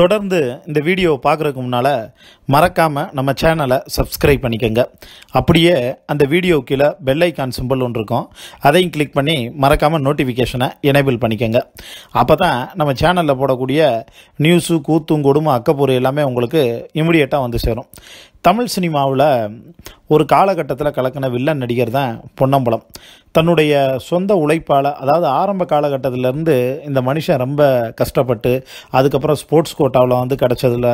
தொடர்ந்து இந்த வீடியோவை பார்க்குறதுக்கு முன்னால் மறக்காமல் நம்ம சேனலை சப்ஸ்கிரைப் பண்ணிக்கோங்க அப்படியே அந்த வீடியோ கீழே பெல் ஐக்கான் சிம்பிள் ஒன்று இருக்கும் அதையும் கிளிக் பண்ணி மறக்காமல் நோட்டிஃபிகேஷனை எனேபிள் பண்ணிக்கோங்க அப்போ தான் நம்ம சேனலில் போடக்கூடிய நியூஸு கூத்தும் கொடுமை அக்கப்பூர் எல்லாமே உங்களுக்கு இமிடியட்டாக வந்து சேரும் தமிழ் சினிமாவில் ஒரு காலகட்டத்தில் கலக்கின வில்லன் நடிகர் தான் பொன்னம்பலம் தன்னுடைய சொந்த உழைப்பால் அதாவது ஆரம்ப காலகட்டத்திலேருந்து இந்த மனுஷன் ரொம்ப கஷ்டப்பட்டு அதுக்கப்புறம் ஸ்போர்ட்ஸ் கோட்டாவில் வந்து கிடச்சதில்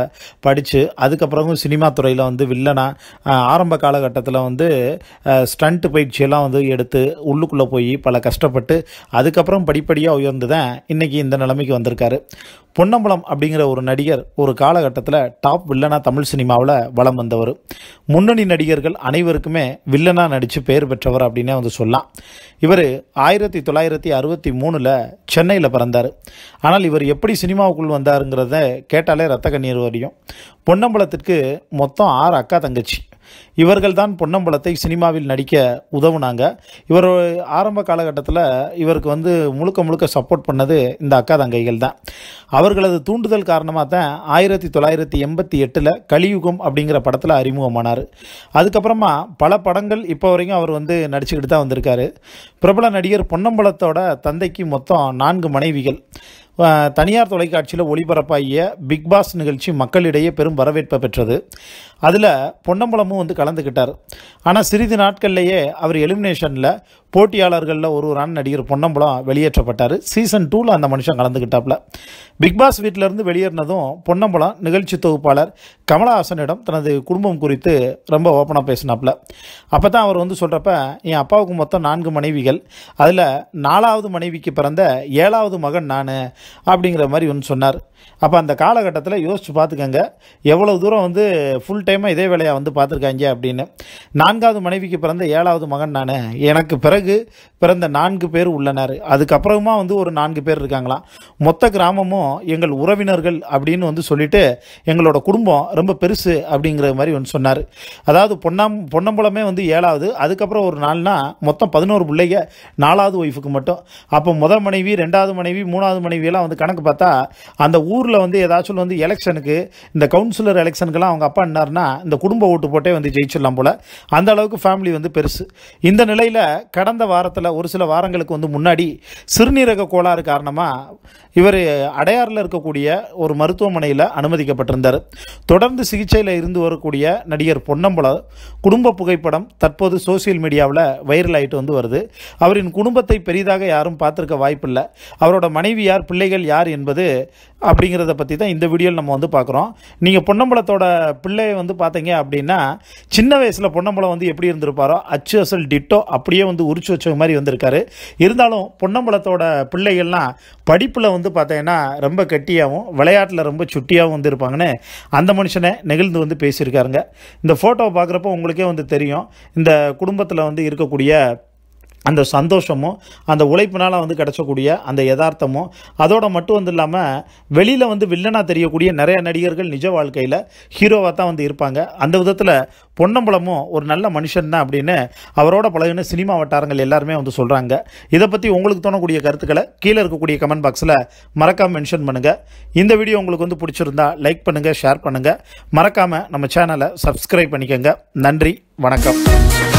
படித்து அதுக்கப்புறமும் சினிமா துறையில் வந்து வில்லனாக ஆரம்ப காலகட்டத்தில் வந்து ஸ்டண்ட் பயிற்சியெல்லாம் வந்து எடுத்து உள்ளுக்குள்ளே போய் பல கஷ்டப்பட்டு அதுக்கப்புறம் படிப்படியாக உயர்ந்து தான் இன்றைக்கி இந்த நிலைமைக்கு வந்திருக்காரு பொன்னம்பலம் அப்படிங்கிற ஒரு நடிகர் ஒரு காலகட்டத்தில் டாப் வில்லனாக தமிழ் சினிமாவில் வளம் வந்தவர் பெற்றவர் முன்னணி நடிகர்கள் அனைவருக்குமே வில்லனாக நடித்து பெயர் பெற்றவர் அப்படின்னே வந்து சொல்லலாம் இவர் ஆயிரத்தி தொள்ளாயிரத்தி அறுபத்தி மூணில் சென்னையில் பிறந்தார் ஆனால் இவர் எப்படி சினிமாவுக்குள் வந்தாருங்கிறத கேட்டாலே ரத்த கண்ணீர் வரையும் பொன்னம்பலத்திற்கு மொத்தம் ஆறு அக்கா தங்கச்சி இவர்கள்தான் பொன்னம்பலத்தை சினிமாவில் நடிக்க உதவுனாங்க இவர் ஆரம்ப காலகட்டத்தில் இவருக்கு வந்து முழுக்க முழுக்க சப்போர்ட் பண்ணது இந்த அக்கா தங்கைகள் தான் அவர்களது தூண்டுதல் காரணமாக தான் ஆயிரத்தி தொள்ளாயிரத்தி எண்பத்தி எட்டில் கலியுகம் அப்படிங்கிற படத்தில் அறிமுகமானார் அதுக்கப்புறமா பல படங்கள் இப்போ வரைக்கும் அவர் வந்து நடிச்சுக்கிட்டு தான் வந்திருக்காரு பிரபல நடிகர் பொன்னம்பலத்தோட தந்தைக்கு மொத்தம் நான்கு மனைவிகள் தனியார் தொலைக்காட்சியில் ஒளிபரப்பாகிய பிக் பாஸ் நிகழ்ச்சி மக்களிடையே பெரும் வரவேற்பை பெற்றது அதில் பொன்னம்பலமும் வந்து கலந்துக்கிட்டார் ஆனால் சிறிது நாட்கள்லேயே அவர் எலிமினேஷனில் போட்டியாளர்களில் ஒருவரான நடிகர் பொன்னம்பலம் வெளியேற்றப்பட்டார் சீசன் டூவில் அந்த மனுஷன் கலந்துக்கிட்டாப்ல பிக் பாஸ் வீட்டிலேருந்து வெளியேறினதும் பொன்னம்பலம் நிகழ்ச்சி தொகுப்பாளர் கமலஹாசனிடம் தனது குடும்பம் குறித்து ரொம்ப ஓப்பனாக பேசினாப்ல அப்போ தான் அவர் வந்து சொல்கிறப்ப என் அப்பாவுக்கு மொத்தம் நான்கு மனைவிகள் அதில் நாலாவது மனைவிக்கு பிறந்த ஏழாவது மகன் நான் அப்படிங்கிற மாதிரி ஒன்று சொன்னார் அப்போ அந்த காலகட்டத்தில் யோசித்து பார்த்துக்கங்க எவ்வளோ தூரம் வந்து ஃபுல் டைமாக இதே வேலையாக வந்து பார்த்துருக்காங்க அப்படின்னு நான்காவது மனைவிக்கு பிறந்த ஏழாவது மகன் நான் எனக்கு பிறகு பிறகு பிறந்த நான்கு பேர் உள்ளனர் அதுக்கப்புறமா வந்து ஒரு நான்கு பேர் இருக்காங்களாம் மொத்த கிராமமும் எங்கள் உறவினர்கள் அப்படின்னு வந்து சொல்லிட்டு எங்களோட குடும்பம் ரொம்ப பெருசு அப்படிங்கிற மாதிரி ஒன்று சொன்னார் அதாவது பொன்னாம் பொன்னம்பலமே வந்து ஏழாவது அதுக்கப்புறம் ஒரு நாள்னா மொத்தம் பதினோரு பிள்ளைங்க நாலாவது ஒய்ஃபுக்கு மட்டும் அப்போ முதல் மனைவி ரெண்டாவது மனைவி மூணாவது மனைவியெல்லாம் வந்து கணக்கு பார்த்தா அந்த ஊரில் வந்து ஏதாச்சும் வந்து எலெக்ஷனுக்கு இந்த கவுன்சிலர் எலெக்ஷனுக்கெல்லாம் அவங்க அப்பா என்னார்னா இந்த குடும்ப ஓட்டு போட்டே வந்து ஜெயிச்சிடலாம் போல் அந்த அளவுக்கு ஃபேமிலி வந்து பெருசு இந்த நிலையில் கடந்த கடந்த வாரத்தில் ஒரு சில வாரங்களுக்கு வந்து முன்னாடி சிறுநீரக கோளாறு காரணமாக இவர் அடையாறில் இருக்கக்கூடிய ஒரு மருத்துவமனையில் அனுமதிக்கப்பட்டிருந்தார் தொடர்ந்து சிகிச்சையில் இருந்து வரக்கூடிய நடிகர் பொன்னம்பல குடும்ப புகைப்படம் தற்போது சோசியல் மீடியாவில் வைரல் ஆகிட்டு வந்து வருது அவரின் குடும்பத்தை பெரிதாக யாரும் பார்த்துருக்க வாய்ப்பில்லை அவரோட மனைவி யார் பிள்ளைகள் யார் என்பது அப்படிங்கிறத பற்றி தான் இந்த வீடியோவில் நம்ம வந்து பார்க்குறோம் நீங்கள் பொன்னம்பலத்தோட பிள்ளையை வந்து பார்த்தீங்க அப்படின்னா சின்ன வயசில் பொன்னம்பலம் வந்து எப்படி இருந்திருப்பாரோ அச்சு அசல் டிட்டோ அப்படியே வந்து உரி பிடிச்சி வச்ச மாதிரி வந்திருக்காரு இருந்தாலும் பொன்னம்பலத்தோட பிள்ளைகள்லாம் படிப்பில் வந்து பார்த்தீங்கன்னா ரொம்ப கட்டியாகவும் விளையாட்டில் ரொம்ப சுட்டியாகவும் வந்திருப்பாங்கன்னு அந்த மனுஷனை நெகிழ்ந்து வந்து பேசியிருக்காருங்க இந்த ஃபோட்டோவை பார்க்குறப்போ உங்களுக்கே வந்து தெரியும் இந்த குடும்பத்தில் வந்து இருக்கக்கூடிய அந்த சந்தோஷமும் அந்த உழைப்பினால் வந்து கிடச்சக்கூடிய அந்த யதார்த்தமும் அதோட மட்டும் வந்து இல்லாமல் வெளியில் வந்து வில்லனாக தெரியக்கூடிய நிறைய நடிகர்கள் நிஜ வாழ்க்கையில் ஹீரோவாக தான் வந்து இருப்பாங்க அந்த விதத்தில் பொன்னம்பலமும் ஒரு நல்ல மனுஷன் தான் அப்படின்னு அவரோட பழகின சினிமா வட்டாரங்கள் எல்லாருமே வந்து சொல்கிறாங்க இதை பற்றி உங்களுக்கு தோணக்கூடிய கருத்துக்களை கீழே இருக்கக்கூடிய கமெண்ட் பாக்ஸில் மறக்காமல் மென்ஷன் பண்ணுங்கள் இந்த வீடியோ உங்களுக்கு வந்து பிடிச்சிருந்தா லைக் பண்ணுங்கள் ஷேர் பண்ணுங்கள் மறக்காமல் நம்ம சேனலை சப்ஸ்கிரைப் பண்ணிக்கோங்க நன்றி வணக்கம்